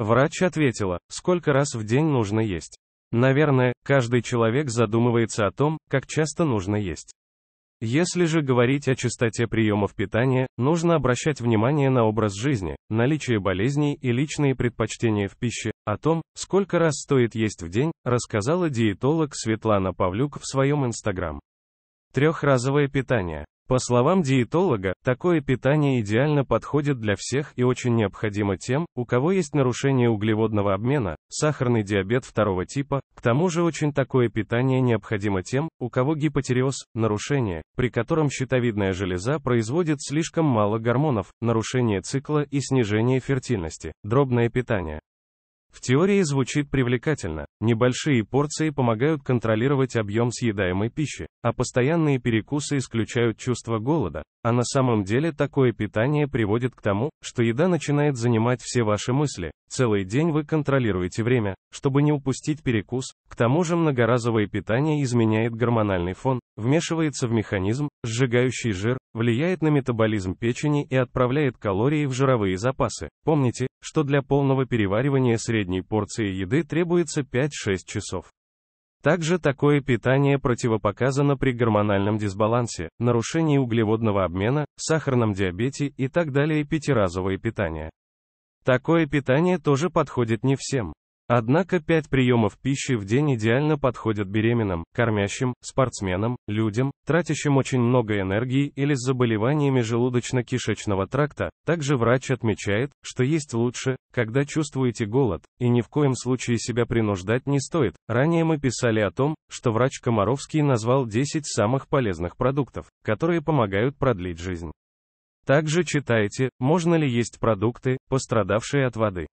Врач ответила, сколько раз в день нужно есть. Наверное, каждый человек задумывается о том, как часто нужно есть. Если же говорить о частоте приемов питания, нужно обращать внимание на образ жизни, наличие болезней и личные предпочтения в пище. О том, сколько раз стоит есть в день, рассказала диетолог Светлана Павлюк в своем инстаграм. Трехразовое питание. По словам диетолога, такое питание идеально подходит для всех и очень необходимо тем, у кого есть нарушение углеводного обмена, сахарный диабет второго типа, к тому же очень такое питание необходимо тем, у кого гипотереоз, нарушение, при котором щитовидная железа производит слишком мало гормонов, нарушение цикла и снижение фертильности, дробное питание. В теории звучит привлекательно. Небольшие порции помогают контролировать объем съедаемой пищи, а постоянные перекусы исключают чувство голода. А на самом деле такое питание приводит к тому, что еда начинает занимать все ваши мысли. Целый день вы контролируете время, чтобы не упустить перекус. К тому же многоразовое питание изменяет гормональный фон, вмешивается в механизм, сжигающий жир, влияет на метаболизм печени и отправляет калории в жировые запасы. Помните, что для полного переваривания средней порции еды требуется 5-6 часов. Также такое питание противопоказано при гормональном дисбалансе, нарушении углеводного обмена, сахарном диабете и так далее пятиразовое питание. Такое питание тоже подходит не всем. Однако 5 приемов пищи в день идеально подходят беременным, кормящим, спортсменам, людям, тратящим очень много энергии или с заболеваниями желудочно-кишечного тракта. Также врач отмечает, что есть лучше, когда чувствуете голод, и ни в коем случае себя принуждать не стоит. Ранее мы писали о том, что врач Комаровский назвал 10 самых полезных продуктов, которые помогают продлить жизнь. Также читайте, можно ли есть продукты, пострадавшие от воды.